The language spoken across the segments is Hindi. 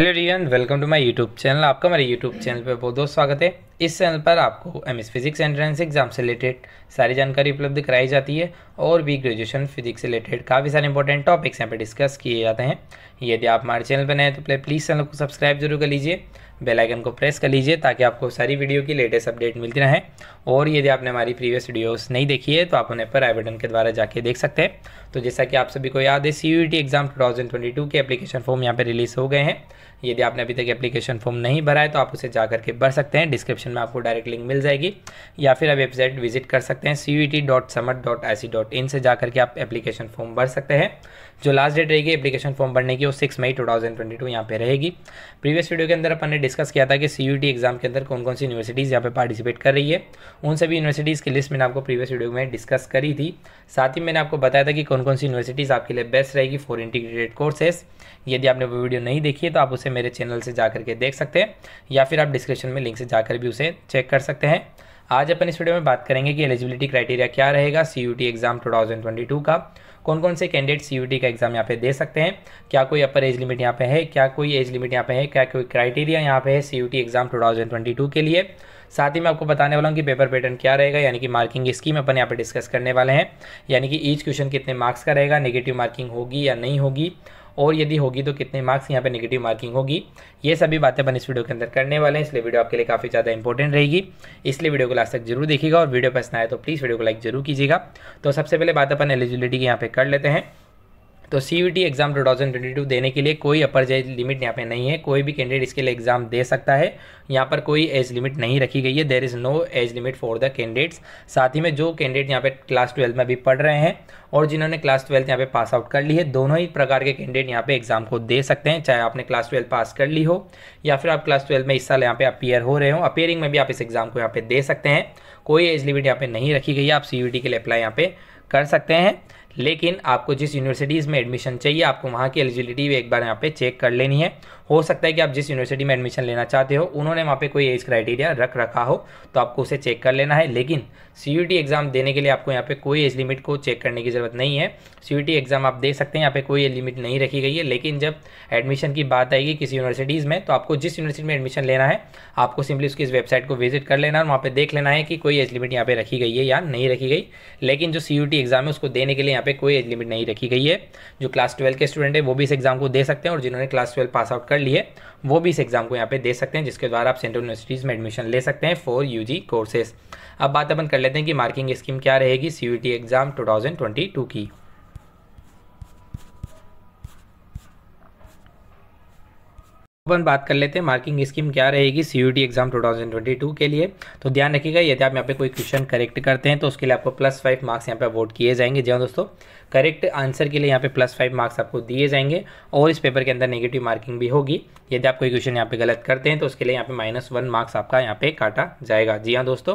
हेलो रियन welcome to my YouTube channel आपका मेरे यूट्यूब चैनल पे बहुत बहुत स्वागत है इस चैनल पर आपको M S physics entrance exam से रिलेटेड सारी जानकारी उपलब्ध कराई जाती है और भी ग्रेजुएशन फिजिक्स से रिलेटेड काफ़ी सारे इंपॉर्टेंट टॉपिक्स यहाँ पर डिस्कस किए जाते हैं यदि आप हमारे चैनल पर नए तो प्लीज़ चैनल को सब्सक्राइब जरूर कर लीजिए बेल आइकन को प्रेस कर लीजिए ताकि आपको सारी वीडियो की लेटेस्ट अपडेट मिलती रहे और यदि आपने हमारी प्रीवियस वीडियोस नहीं देखी है तो आप उन्हें पर आई बटन के द्वारा जाके देख सकते हैं तो जैसा कि आप सभी को याद है सी टी एग्जाम टू के एप्लीकेशन फॉर्म यहाँ पर रिलीज़ हो गए हैं यदि आपने अभी तक एप्लीकेशन फॉर्म नहीं भरा है तो आप उसे जा करके भर सकते हैं डिस्क्रिप्शन डिस्क्रिप्शन में आपको डायरेक्ट लिंक मिल जाएगी या फिर आप वेबसाइट विजिट कर सकते हैं सी टी से जाकर के आप एप्लीकेशन फॉर्म भर सकते हैं जो लास्ट डेट रहेगी एप्लीकेशन फॉर्म भरने की वो सिक्स मई टू थाउजेंड ट्वेंटी यहाँ पर रहेगी प्रीवियस वीडियो के अंदर अपन ने डिस्कस किया था कि सी यू एग्जाम के अंदर कौन कौन सी यूनिवर्सिटीज़ यहाँ पर पार्टिसिपेट कर रही है उन सभी यूनिवर्सिटीज़ की लिस्ट मैंने आपको प्रीवियस वीडियो में डिस्कस करी थी साथ ही मैंने आपको बताया था कि कौन कौन सी यूनिवर्सिटीज़ आपके लिए बेस्ट रहेगी फॉर इंटीग्रेटेड कोर्सेस यदि आपने वो वीडियो नहीं देखी है तो आप उसे मेरे चैनल से जाकर के देख सकते हैं या फिर आप डिस्क्रिप्शन में लिंक से जाकर भी से चेक कर सकते हैं आज अपन इस वीडियो में बात करेंगे कि एलिजिबिलिटी क्राइटेरिया क्या रहेगा सी एग्ज़ाम 2022 का कौन कौन से कैंडिडेट सी का एग्ज़ाम यहाँ पे दे सकते हैं क्या कोई अपर एज लिमिट यहाँ पे है क्या कोई एज लिमिट यहाँ पे है क्या कोई क्राइटेरिया यहाँ पे है सी एग्ज़ाम 2022 के लिए साथ ही मैं आपको बताने वाला हूँ कि पेपर पैटर्न क्या रहेगा यानी कि मार्किंग स्कीम अपन यहाँ पे डिस्कस करने वाले हैं यानी कि ईच क्वेश्चन कितने मार्क्स का रहेगा नेगेटिव मार्किंग होगी या नहीं होगी और यदि होगी तो कितने मार्क्स यहाँ पे नेगेटिव मार्किंग होगी ये सभी बातें अपन इस वीडियो के अंदर करने वाले हैं इसलिए वीडियो आपके लिए काफ़ी ज़्यादा इंपॉर्टेंट रहेगी इसलिए वीडियो को लास्ट तक जरूर देखिएगा और वीडियो पसंद आए तो प्लीज़ वीडियो को लाइक जरूर कीजिएगा तो सबसे पहले बात अपन एलिजिबिलिटी की यहाँ पे कर लेते हैं तो C U T exam two thousand twenty two देने के लिए कोई अपर एज लिमिट यहाँ पे नहीं है कोई भी कैंडिडेट इसके लिए एग्ज़ाम दे सकता है यहाँ पर कोई एज लिमिट नहीं रखी गई है there is no age limit for the candidates साथ ही में जो कैंडिडेट यहाँ पे क्लास ट्वेल्थ में अभी पढ़ रहे हैं और जिन्होंने क्लास ट्वेल्थ यहाँ पे पास आउट कर ली है दोनों ही प्रकार के कैंडिडेट यहाँ पे एग्ज़ाम को दे सकते हैं चाहे आपने क्लास ट्वेल्थ पास कर ली हो या फिर आप क्लास ट्वेल्थ में इस साल यहाँ पे अपीयर हो रहे हो अपेयरिंग में भी आप इस एग्ज़ाम को यहाँ पे दे सकते हैं कोई एज लिमिट यहाँ पे नहीं रखी गई है आप सी के लिए अप्लाई यहाँ पे कर सकते हैं लेकिन आपको जिस यूनिवर्सिटीज़ में एडमिशन चाहिए आपको वहाँ की एलिजिबिलिटी भी एक बार यहाँ पे चेक कर लेनी है हो सकता है कि आप जिस यूनिवर्सिटी में एडमिशन लेना चाहते हो उन्होंने वहाँ पे कोई एज क्राइटेरिया रख रखा हो तो आपको उसे चेक कर लेना है लेकिन सी एग्ज़ाम देने के लिए आपको यहाँ पे कोई एज लिमिट को चेक करने की ज़रूरत नहीं है सी एग्ज़ाम आप दे सकते हैं यहाँ पर कोई एज लिमिट नहीं रखी गई है लेकिन जब एडमिशन की बात आएगी किसी यूनिवर्सिटीज़ में तो आपको जिस यूनिवर्सिटी में एडमिशन लेना है आपको सिंपली उसकी इस वेबसाइट को विजिट कर लेना है वहाँ पर देख लेना है कि कोई एज लिमिट यहाँ पर रखी गई है या नहीं रखी गई लेकिन जो सी एग्ज़ाम है उसको देने के लिए यहाँ पे कोई एज लिमिट नहीं रखी गई है जो क्लास ट्वेल्व के स्टूडेंट है वो भी इस एग्जाम को दे सकते हैं और जिन्होंने क्लास ट्वेल्व पास आउट कर लिए वो भी इस एग्जाम को यहाँ पे दे सकते हैं जिसके द्वारा आप सेंट्रल यूनिवर्सिटीज़ में एडमिशन ले सकते हैं फॉर यू जी अब बात अपन कर लेते हैं कि मार्किंग स्कीम क्या रहेगी सी एग्ज़ाम टू की अपन बात कर लेते हैं मार्किंग स्कीम क्या रहेगी सी यू डी एग्जाम 2022 के लिए तो ध्यान रखिएगा यदि आप यहाँ पे कोई क्वेश्चन करेक्ट करते हैं तो उसके लिए आपको प्लस फाइव मार्क्स यहाँ पे अवॉर्ड किए जाएंगे जी हाँ दोस्तों करेक्ट आंसर के लिए यहाँ पे प्लस फाइव मार्क्स आपको दिए जाएंगे और इस पेपर के अंदर नेगेटिव मार्किंग भी होगी यदि आप कोई क्वेश्चन यहाँ पे गलत करते हैं तो उसके लिए यहाँ पे माइनस वन मार्क्स आपका यहाँ पे काटा जाएगा जी हाँ दोस्तों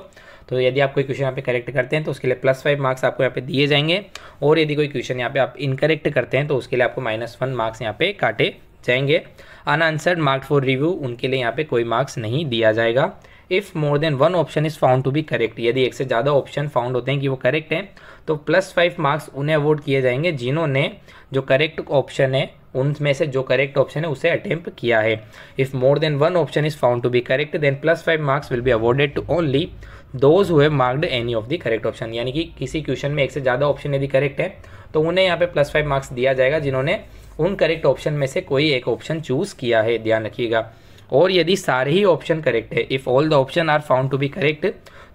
तो यदि आप कोई क्वेश्चन यहाँ पे करेक्ट करते हैं तो उसके लिए प्लस फाइव मार्क्स आपको यहाँ पे दिए जाएंगे और यदि कोई क्वेश्चन यहाँ पे आप इनकरेक्ट करते हैं तो उसके लिए आपको माइनस वन मार्क्स यहाँ पे काटे जाएंगे अनआंसर्ड मार्क्स फॉर रिव्यू उनके लिए यहाँ पे कोई मार्क्स नहीं दिया जाएगा if more than one option is found to be correct यदि एक से ज़्यादा ऑप्शन फाउंड होते हैं कि वो करेक्ट हैं तो प्लस फाइव मार्क्स उन्हें अवॉर्ड किए जाएंगे जिन्होंने जो करेक्ट ऑप्शन है उनमें से जो करेक्ट ऑप्शन है उसे अटैम्प्ट किया है if more than one option is found to be correct then plus five marks will be awarded to only those who marked any of the correct option यानी कि किसी क्वेश्चन में एक से ज़्यादा ऑप्शन यदि करेक्ट है तो उन्हें यहाँ पे प्लस फाइव मार्क्स दिया जाएगा जिन्होंने उन करेक्ट ऑप्शन में से कोई एक ऑप्शन चूज़ किया है ध्यान रखिएगा और यदि सारे ही ऑप्शन करेक्ट है if all the option are found to be correct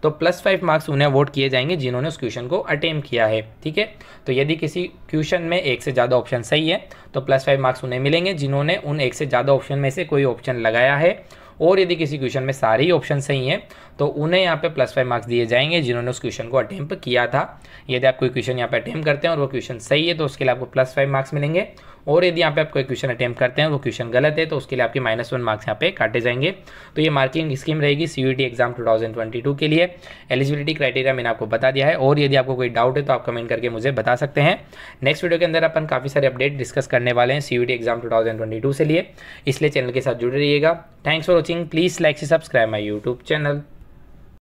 तो प्लस फाइव मार्क्स उन्हें वोट किए जाएंगे जिन्होंने उस क्वेश्चन को अटेम्प किया है ठीक है तो यदि किसी क्वेश्चन में एक से ज़्यादा ऑप्शन सही है तो प्लस फाइव मार्क्स उन्हें मिलेंगे जिन्होंने उन एक से ज़्यादा ऑप्शन में से कोई ऑप्शन लगाया है और यदि किसी क्वेश्चन में सारे ही ऑप्शन सही हैं तो उन्हें यहाँ पे प्लस फाइव मार्क्स दिए जाएंगे जिन्होंने उस क्वेश्चन को अटैम्प किया था यदि आप कोई क्वेश्चन यहाँ पे अटैम्प करते हैं और वो क्वेश्चन सही है तो उसके लिए आपको प्लस फाइव मार्क्स मिलेंगे और यदि यहाँ पे आप कोई क्वेश्चन अटैम्प्ट करते हैं वो क्वेश्चन गलत है तो उसके लिए आपके माइनस वन मार्क्स यहाँ पे काटे जाएंगे तो ये मार्किंग स्कीम रहेगी सी एग्जाम टू के लिए एलिजिबिलिटी क्राइटेरिया मैंने आपको बता दिया है और यदि आपको कोई डाउट है तो आप कमेंट करके मुझे बता सकते हैं नेक्स्ट वीडियो के अंदर अपन काफ़ी सारे अपडेट डिस्कस करने वाले हैं सी एग्जाम टू से लिए इसलिए चैनल के साथ जुड़े रहिएगा thanks for watching please like से सब्सक्राइब माई यूट्यूब चैनल